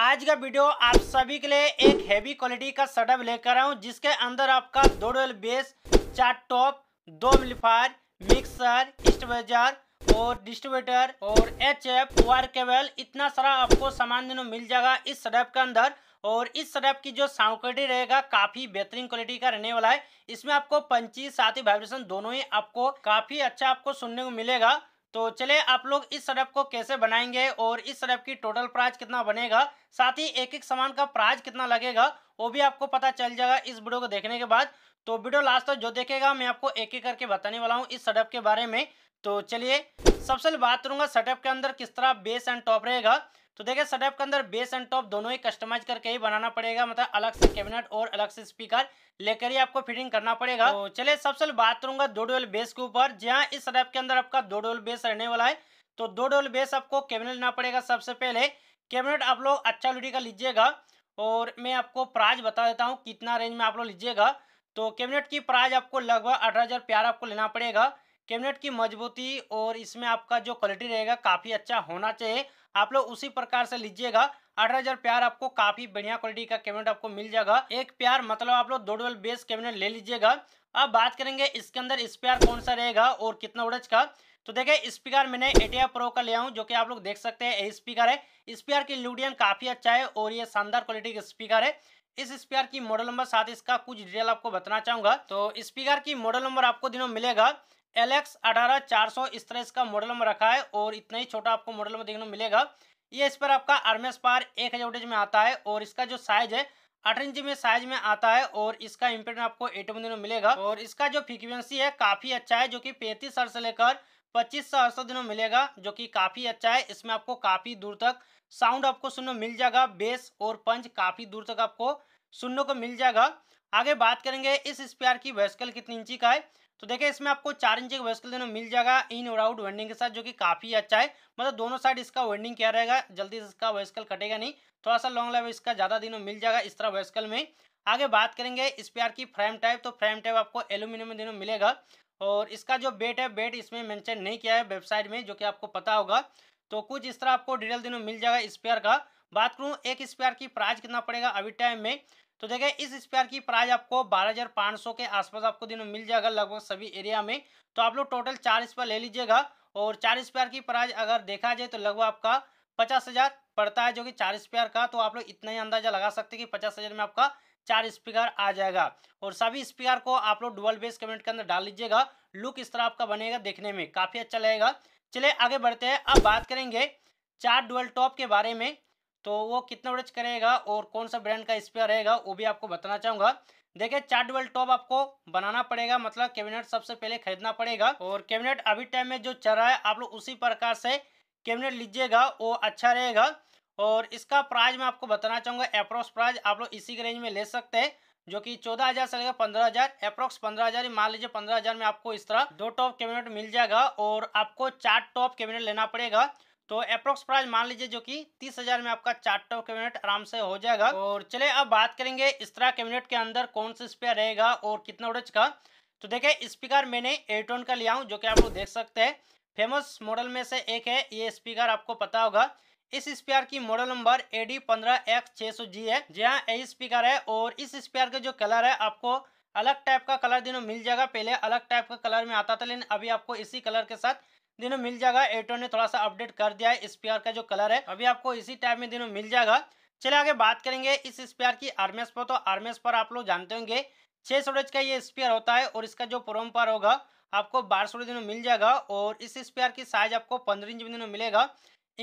आज का वीडियो आप सभी के लिए एक हैवी क्वालिटी का सेटअप लेकर आऊँ जिसके अंदर आपका दो डोल बेस चार टॉप दो मिलीफायर मिक्सर स्टेबलाइजर और डिस्ट्रीब्यूटर और एच एफ वायर केबल इतना सारा आपको सामान दिनों मिल जाएगा इस सेटअप के अंदर और इस सेटअप की जो साउंड क्वालिटी रहेगा काफी बेहतरीन क्वालिटी का रहने वाला है इसमें आपको पंची साथ ही वाइब्रेशन दोनों ही आपको काफी अच्छा आपको सुनने को मिलेगा तो चले आप लोग इस सड़प को कैसे बनाएंगे और इस सड़प की टोटल प्राइस कितना बनेगा साथ ही एक एक सामान का प्राइस कितना लगेगा वो भी आपको पता चल जाएगा इस वीडियो को देखने के बाद तो वीडियो लास्ट तक जो देखेगा मैं आपको एक एक करके बताने वाला हूँ इस सड़प के बारे में तो चलिए सबसे बात करूंगा सटअप के अंदर किस तरह बेस एंड टॉप रहेगा तो देखिए सेटअप के अंदर बेस एंड टॉप दोनों ही कस्टमाइज करके ही बनाना पड़ेगा मतलब अलग से कैबिनेट और अलग से स्पीकर लेकर ही आपको फिटिंग करना पड़ेगा तो चलिए सबसे बात करूंगा दो डोल बेस के ऊपर जहाँ इस सेटअप के अंदर आपका दो डोल बेस रहने वाला है तो दो डोल बेस आपको कैबिनेट लेना पड़ेगा सबसे पहले कैबिनेट आप लोग अच्छा लुटी का लीजिएगा और मैं आपको प्राइज बता देता हूँ कितना रेंज में आप लोग लीजिएगा तो कैबिनेट की प्राइज आपको लगभग अठारह हज़ार प्यार आपको लेना पड़ेगा कैबिनेट की मजबूती और इसमें आपका जो क्वालिटी रहेगा काफ़ी अच्छा होना चाहिए आप लोग उसी प्रकार से लीजिएगा अठारह हजार प्यार आपको काफी बढ़िया क्वालिटी का कैबिनेट आपको मिल जाएगा एक प्यार मतलब आप लोग दो डबल बेस कैबिनेट ले लीजिएगा अब बात करेंगे इसके अंदर स्पेयर कौन सा रहेगा और कितना उड़ज का तो देखिए स्पीकर मैंने एटीआर प्रो का लिया हूँ जो कि आप लोग देख सकते हैं स्पीकर है स्पीयर की लुडियन काफी अच्छा है और ये शानदार क्वालिटी का स्पीकर है इस स्पीकर की मॉडल नंबर साथ इसका कुछ डिटेल आपको बताना चाहूंगा तो स्पीकर की मॉडल नंबर आपको दिनों मिलेगा एल एक्स अठारह चार सौ इस तरह इसका मॉडल में रखा है और इतना ही छोटा आपको मॉडल में देखने को मिलेगा ये इस पर आपका आर्मेस पार एक हज़ार में आता है और इसका जो साइज है आठ इंच में साइज में आता है और इसका इम्पेक्ट आपको एट में मिलेगा और इसका जो फ्रिक्वेंसी है काफ़ी अच्छा है जो कि पैंतीस से लेकर पच्चीस सौ अड़सठ दिनों मिलेगा जो कि काफ़ी अच्छा है इसमें आपको काफ़ी दूर तक साउंड आपको सुनने मिल जाएगा बेस और पंच काफ़ी दूर तक आपको सुनने को मिल जाएगा आगे बात करेंगे इस स्पेयर की वेस्कल कितनी इंची का है तो देखिए इसमें आपको चार इंच के वेस्कल देना मिल जाएगा इन और आउट वेंडिंग के साथ जो कि काफ़ी अच्छा है मतलब दोनों साइड इसका वेंडिंग क्या रहेगा जल्दी से इसका वेस्कल कटेगा नहीं थोड़ा सा लॉन्ग लाइफ इसका ज़्यादा दिनों मिल जाएगा इस तरह वेस्कल में आगे बात करेंगे इस प्यार की फ्रेम टाइप तो फ्रेम टाइप आपको एल्यूमिनियम में दिनों मिलेगा और इसका जो बेट है बेट इसमें मैंशन नहीं किया है वेबसाइट में जो कि आपको पता होगा तो कुछ इस तरह आपको डिटेल दिनों मिल जाएगा स्पेयर का बात करूँ एक स्पेयर की प्राइस कितना पड़ेगा अभी टाइम में तो देखिए इस स्पेयर की प्राइस आपको 12,500 के आसपास आपको दिनों मिल जाएगा लगभग सभी एरिया में तो आप लोग टोटल चार स्पेयर ले लीजिएगा और चार स्पेयर की प्राइस अगर देखा जाए तो लगभग आपका पचास हज़ार पड़ता है जो कि चार स्पेयर का तो आप लोग इतना ही अंदाजा लगा सकते कि पचास हज़ार में आपका चार स्पीकर आ जाएगा और सभी स्पीकर को आप लोग डुअल बेस कमेंट के अंदर डाल लीजिएगा लुक इस तरह आपका बनेगा देखने में काफ़ी अच्छा लगेगा चलिए आगे बढ़ते हैं अब बात करेंगे चार डुअल टॉप के बारे में तो वो कितना एवरेज करेगा और कौन सा ब्रांड का स्पेयर रहेगा वो भी आपको बताना चाहूँगा देखिए चार डुअल टॉप आपको बनाना पड़ेगा मतलब कैबिनेट सबसे पहले खरीदना पड़ेगा और कैबिनेट अभी टाइम में जो चल रहा है आप लोग उसी प्रकार से कैबिनेट लीजिएगा वो अच्छा रहेगा और इसका प्राइस मैं आपको बताना चाहूँगा अप्रोक्स प्राइस आप लोग इसी के रेंज में ले सकते हैं जो कि चौदह हज़ार से लेकर पंद्रह हज़ार अप्रोक्स पंद्रह हज़ार मान लीजिए पंद्रह हज़ार में आपको इस तरह दो टॉप कैबिनेट मिल जाएगा और आपको चार टॉप कैबिनेट लेना पड़ेगा तो अप्रोक्स प्राइस मान लीजिए जो कि तीस हजार में आपका चार टॉप कैबिनेट आराम से हो जाएगा और चले अब बात करेंगे इस तरह कैबिनेट के अंदर कौन सा स्पेयर रहेगा और कितना ओडज का तो देखिए स्पीकर मैंने एयरटोन का लिया हूँ जो कि आप लोग देख सकते हैं फेमस मॉडल में से एक है ये स्पीकर आपको पता होगा इस स्पीयर की मॉडल नंबर ए डी पंद्रह एक्स छः सौ जी है जी हाँ यही स्पीकर है और इस स्पीयर का जो कलर है आपको अलग टाइप का कलर दिनों मिल जाएगा पहले अलग टाइप का कलर में आता था लेकिन अभी आपको इसी कलर के साथ दिनों मिल जाएगा एयरटोन ने थोड़ा सा अपडेट कर दिया है इस का जो कलर है अभी आपको इसी टाइप में दिनों मिल जाएगा चले आगे बात करेंगे इस स्पेयर की आर्मेस पर तो आर्मेस पर आप लोग जानते होंगे छः सूरज का ये स्पेयर होता है और इसका जो प्रोम पर होगा आपको बारह सौ दिनों मिल जाएगा और इस स्पेयर की साइज आपको पंद्रह इंच दिनों मिलेगा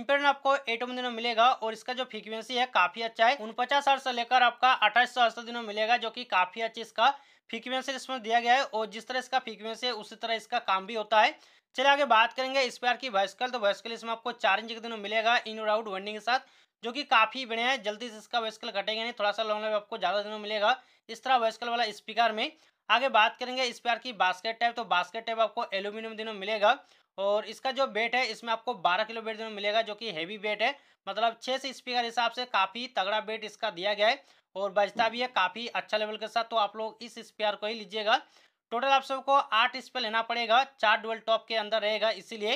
इम्पेरन आपको एटम दिनों मिलेगा और इसका जो फ्रिक्वेंसी है काफ़ी अच्छा है उनपचास हर से लेकर आपका अट्ठाईस सौ दिनों मिलेगा जो कि काफ़ी अच्छी इसका फ्रिक्वेंसी इसमें दिया गया है और जिस तरह इसका फ्रिक्वेंसी है उसी तरह इसका काम भी होता है चलिए आगे बात करेंगे इस पैर की वैस्कल तो वैस्कल इसमें आपको चार इंच के दिनों मिलेगा इन और आउट वंडिंग के साथ जो कि काफ़ी बढ़िया है जल्दी से इसका वैस्कल घटेगा नहीं थोड़ा सा लॉन्ग लाइफ आपको ज़्यादा दिनों मिलेगा इस तरह वैस्कल वाला स्पीकर में आगे बात करेंगे इस पैर की बास्केट टाइप तो बास्केट टाइप आपको एल्यूमिनियम दिनों मिलेगा और इसका जो बेट है इसमें आपको 12 किलो बेट दिनों मिलेगा जो कि हैवी बेट है मतलब छः से स्पीकर हिसाब से काफ़ी तगड़ा बेट इसका दिया गया है और बजता भी है काफ़ी अच्छा लेवल के साथ तो आप लोग इस स्पीकर को ही लीजिएगा टोटल आप सबको आठ स्पेयर लेना पड़ेगा चार डुअल टॉप के अंदर रहेगा इसीलिए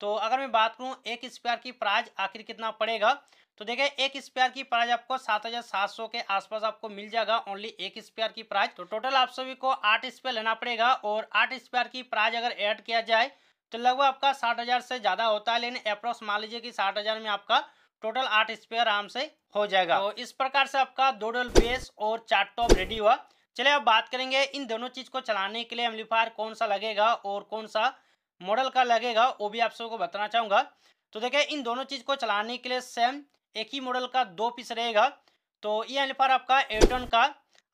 तो अगर मैं बात करूँ एक स्पेयर की प्राइज आखिर कितना पड़ेगा तो देखिए एक स्पेयर की प्राइज आपको सात हजार सात सौ के आसपास आपको मिल जाएगा ओनली एक स्पेयर की प्राइज तो टोटल आप सभी को आठ स्पेयर लेना पड़ेगा और आठ स्पेयर की प्राइस अगर ऐड किया जाए तो लगभग आपका साठ हजार से ज़्यादा होता है लेकिन अप्रोक्स मान लीजिए कि साठ हजार में आपका टोटल आठ स्पेयर आराम से हो जाएगा तो इस प्रकार से आपका दो डोल बेस और चार टॉप रेडी हुआ चले अब बात करेंगे इन दोनों चीज़ को चलाने के लिए एम्पलीफायर कौन सा लगेगा और कौन सा मॉडल का लगेगा वो भी आप सबको बताना चाहूंगा तो देखिये इन दोनों चीज़ को चलाने के लिए सेम एक ही मॉडल का दो पीस रहेगा तो ये एम्पलीफायर आपका एटन का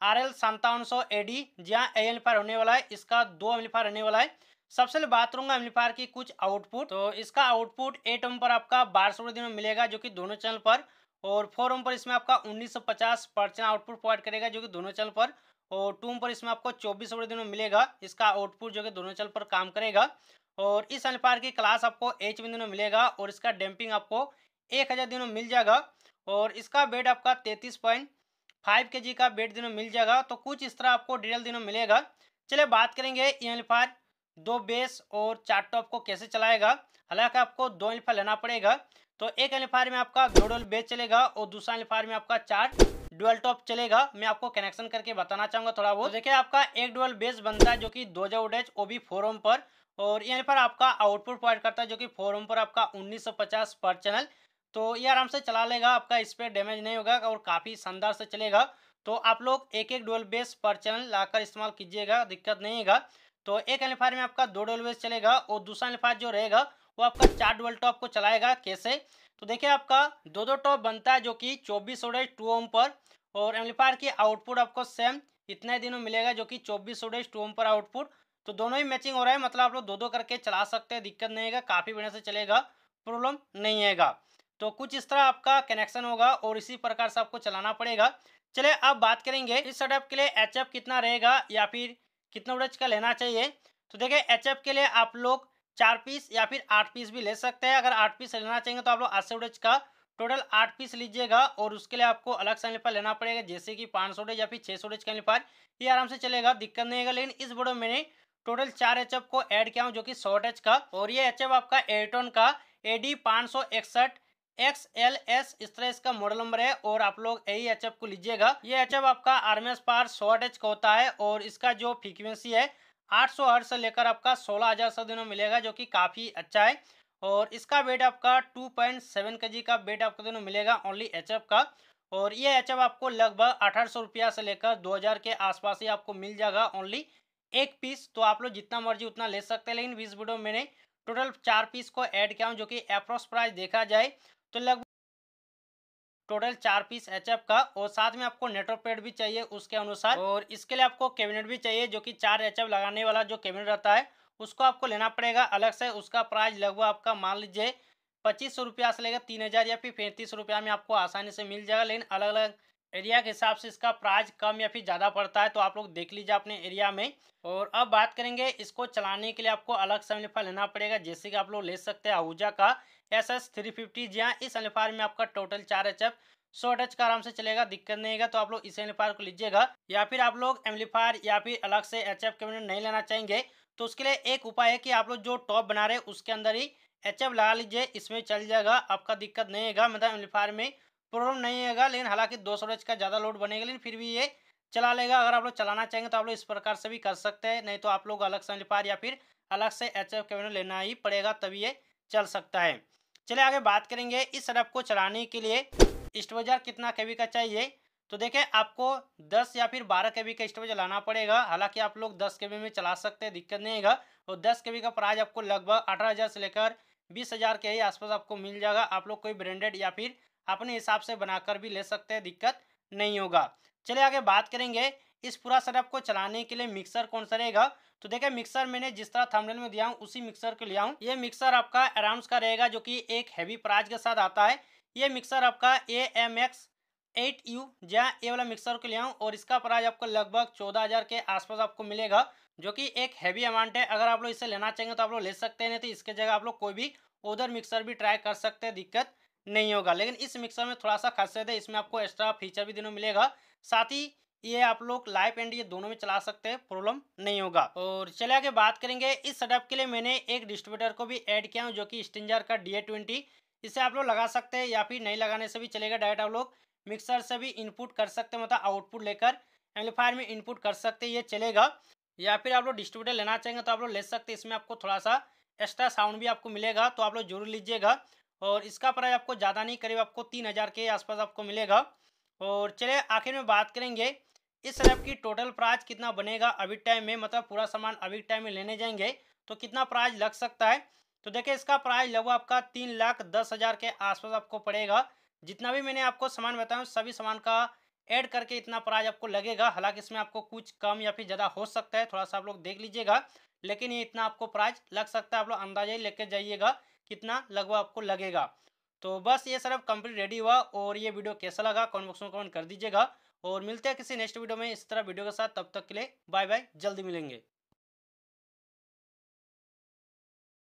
आर एल संतावन सौ ए डी जहाँ ए एम्पलीफायर होने वाला है इसका दो एम्पलीफायर होने वाला है सबसे पहले बात करूंगा एम्पलीफायर की कुछ आउटपुट तो इसका आउटपुट एट ओम पर आपका बारह सौ में मिलेगा जो कि दोनों चैनल पर और फोर ओम पर इसमें आपका 1950 परसेंट आउटपुट प्रोवाइड करेगा जो कि दोनों चल पर और टू ओम पर इसमें आपको चौबीस ओवर दिनों मिलेगा इसका आउटपुट जो कि दोनों चल पर काम करेगा और इस अनुपार की क्लास आपको एच में दिनों मिलेगा और इसका डैम्पिंग आपको एक हज़ार दिनों मिल जाएगा और इसका बेड आपका तैंतीस पॉइंट फाइव के जी का बेड दिनों मिल जाएगा तो कुछ इस तरह आपको डिटेल दिनों मिलेगा चलिए बात करेंगे ई एल्फार दो बेस और चार टॉप तो को कैसे चलाएगा हालांकि आपको दो एल्फा लेना पड़ेगा तो एक एलिफायर में आपका ग्लोडल बेस चलेगा और दूसरा एलिफायर में आपका चार डुअल टॉप चलेगा मैं आपको कनेक्शन करके बताना चाहूंगा थोड़ा बहुत तो देखिए आपका एक डुअल बेस बनता है जो कि दो हजार उडेज वो भी फोरम पर और यहाँ पर आपका आउटपुट प्रोवाइड करता है जो कि फोरम पर आपका 1950 पर चैनल तो ये आराम से चला लेगा आपका इस पर डैमेज नहीं होगा और काफ़ी शानदार से चलेगा तो आप लोग एक एक डुअल बेस पर चैनल लाकर इस्तेमाल कीजिएगा दिक्कत नहीं है तो एक एलिफायर में आपका दो डोल बेस चलेगा और दूसरा एलिफायर जो रहेगा वो आपका चार डुअल टॉप को चलाएगा कैसे तो देखिए आपका दो दो टॉप बनता है जो कि चौबीस ओडेज टू ओम पर और एम्पलीफायर की आउटपुट आपको सेम इतने दिनों मिलेगा जो कि चौबीस ओडेज टू ओम पर आउटपुट तो दोनों ही मैचिंग हो रहा है मतलब आप लोग दो दो करके चला सकते हैं दिक्कत नहीं है काफ़ी बढ़िया से चलेगा प्रॉब्लम नहीं आएगा तो कुछ इस तरह आपका कनेक्शन होगा और इसी प्रकार से आपको चलाना पड़ेगा चले अब बात करेंगे इस सेटअप के लिए एच कितना रहेगा या फिर कितना ओडेज का लेना चाहिए तो देखिए एच के लिए आप लोग चार पीस या फिर आठ पीस भी ले सकते हैं अगर आठ पीस लेना चाहेंगे तो आप लोग सौ का टोटल आठ पीस लीजिएगा और उसके लिए आपको अलग सा अनलिपार लेना पड़ेगा जैसे कि पाँच सौ या फिर छः सौ का अनलिपार ये आराम से चलेगा दिक्कत नहीं है लेकिन इस बोर्ड में मैंने टोटल चार एच को ऐड किया हूँ जो कि शॉर्ट एच का और ये एच आपका एयरटोन का ए डी सौ इकसठ एक्स एल एस इस तरह इसका मॉडल नंबर है और आप लोग यही एच को लीजिएगा ये एच आपका आर्मेस पार शॉर्ट एच का होता है और इसका जो फ्रिक्वेंसी है आठ सौ से लेकर आपका सोलह हज़ार सौ दिनों मिलेगा जो कि काफ़ी अच्छा है और इसका वेट आपका टू पॉइंट सेवन के जी का वेट आपको दिनों मिलेगा ओनली एच का और ये एच आपको लगभग अठारह सौ रुपया से लेकर दो हज़ार के आसपास ही आपको मिल जाएगा ओनली एक पीस तो आप लोग जितना मर्जी उतना ले सकते हैं लेकिन इस वीडियो में मैंने टोटल चार पीस को ऐड किया हूँ जो कि अप्रोक्स प्राइस देखा जाए तो लगभग टोटल चार पीस एच का और साथ में आपको नेटवर्क पेड भी चाहिए उसके अनुसार और इसके लिए आपको कैबिनेट भी चाहिए जो कि चार एच लगाने वाला जो कैबिनेट रहता है उसको आपको लेना पड़ेगा अलग से उसका प्राइस लगभग आपका मान लीजिए पच्चीस सौ रुपया से लेकर तीन हज़ार या फिर पैंतीस रुपया में आपको आसानी से मिल जाएगा लेकिन अलग अलग एरिया के हिसाब से इसका प्राइस कम या फिर ज़्यादा पड़ता है तो आप लोग देख लीजिए अपने एरिया में और अब बात करेंगे इसको चलाने के लिए आपको अलग से अनिफा लेना पड़ेगा जैसे कि आप लोग ले सकते हैं आहूजा का S S three fifty G हाँ इस अनिफार में आपका टोटल चार एच एफ सौ टच का आराम से चलेगा दिक्कत नहीं है तो आप लोग इस एम्पलीफायर को लीजिएगा या फिर आप लोग एम्लीफायर या फिर अलग से एच एफ कैबिनेट नहीं लेना चाहेंगे तो उसके लिए एक उपाय है कि आप लोग जो टॉप बना रहे उसके अंदर ही एच एफ लगा लीजिए इसमें चल जाएगा आपका दिक्कत नहीं है मतलब एम्लीफायर में प्रॉब्लम नहीं आएगा लेकिन हालांकि दो सौ का ज़्यादा लोड बनेगा लेकिन फिर भी ये चला लेगा अगर आप लोग चलाना चाहेंगे तो आप लोग इस प्रकार से भी कर सकते हैं नहीं तो आप लोग अलग से या फिर अलग से एच एफ कैबिनेट लेना ही पड़ेगा तभी ये चल सकता है चलिए आगे बात करेंगे इस सड़क को चलाने के लिए स्टोवेजर कितना के का चाहिए तो देखें आपको 10 या फिर 12 के का स्टोवेजर लाना पड़ेगा हालांकि आप लोग 10 के में चला सकते हैं दिक्कत नहीं है और 10 के का प्राइस आपको लगभग अठारह से लेकर बीस हज़ार के ही आसपास आपको मिल जाएगा आप लोग कोई ब्रांडेड या फिर अपने हिसाब से बनाकर भी ले सकते हैं दिक्कत नहीं होगा चलिए आगे बात करेंगे इस पूरा सेटअप को चलाने के लिए मिक्सर कौन सा रहेगा तो देखिए मिक्सर मैंने जिस तरह थंबनेल में दिया हूँ उसी मिक्सर को लिया हूँ ये मिक्सर आपका एराम्स का रहेगा जो कि एक हैवी प्राइज के साथ आता है ये मिक्सर आपका A M X eight U जहाँ ए वाला मिक्सर को लिया हूँ और इसका प्राइज आपको लगभग चौदह हज़ार के आसपास आपको मिलेगा जो कि एक हैवी अमाउंट है अगर आप लोग इसे लेना चाहेंगे तो आप लोग ले सकते हैं नहीं तो इसके जगह आप लोग कोई भी उधर मिक्सर भी ट्राई कर सकते हैं दिक्कत नहीं होगा लेकिन इस मिक्सर में थोड़ा सा खासियत है इसमें आपको एक्स्ट्रा फीचर भी देने मिलेगा साथ ही ये आप लोग लाइव एंड ये दोनों में चला सकते हैं प्रॉब्लम नहीं होगा और चले आगे बात करेंगे इस सेटअप के लिए मैंने एक डिस्ट्रीब्यूटर को भी ऐड किया हूँ जो कि स्टिंजर का डी ए ट्वेंटी इसे आप लोग लगा सकते हैं या फिर नहीं लगाने से भी चलेगा डायरेक्ट आप लोग मिक्सर से भी इनपुट कर सकते हैं मतलब आउटपुट लेकर एम्पलीफायर में इनपुट कर सकते ये चलेगा या फिर आप लोग डिस्ट्रीब्यूटर लेना चाहेंगे तो आप लोग ले सकते हैं इसमें आपको थोड़ा सा एक्स्ट्रा साउंड भी आपको मिलेगा तो आप लोग जरूर लीजिएगा और इसका प्राइस आपको ज़्यादा नहीं करीब आपको तीन हज़ार के आसपास आपको मिलेगा और चलिए आखिर में बात करेंगे इस रैप की टोटल प्राइस कितना बनेगा अभी टाइम में मतलब पूरा सामान अभी टाइम में लेने जाएंगे तो कितना प्राइस लग सकता है तो देखिए इसका प्राइस लगभग आपका तीन लाख दस हज़ार के आसपास आपको पड़ेगा जितना भी मैंने आपको सामान बताया सभी सामान का ऐड करके इतना प्राइस आपको लगेगा हालांकि इसमें आपको कुछ कम या फिर ज़्यादा हो सकता है थोड़ा सा आप लोग देख लीजिएगा लेकिन ये इतना आपको प्राइस लग सकता है आप लोग अंदाजा ही लेके जाइएगा कितना लगवा आपको लगेगा तो बस ये सर अब कंप्लीट रेडी हुआ और ये वीडियो कैसा लगा कॉमेंट बॉक्स में कमेंट कर दीजिएगा और मिलते हैं किसी नेक्स्ट वीडियो में इस तरह वीडियो के साथ तब तक के लिए बाय बाय जल्दी मिलेंगे